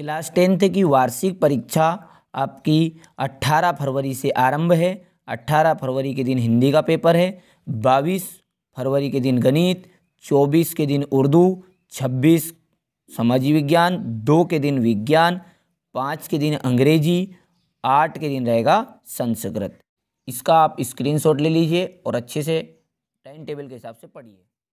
class tenth की वार्षिक परीक्षा आपकी 18 फरवरी से आरंभ है 18 फरवरी के दिन हिंदी का पेपर है 22 फरवरी के दिन गणित 24 के दिन उर्दू 26 समाजी विज्ञान दो के दिन विज्ञान पाँच के दिन अंग्रेजी आठ के दिन रहेगा संस्कृत इसका आप स्क्रीनशॉट ले लीजिए और अच्छे से टाइम टेबल के हिसाब से पढ़िए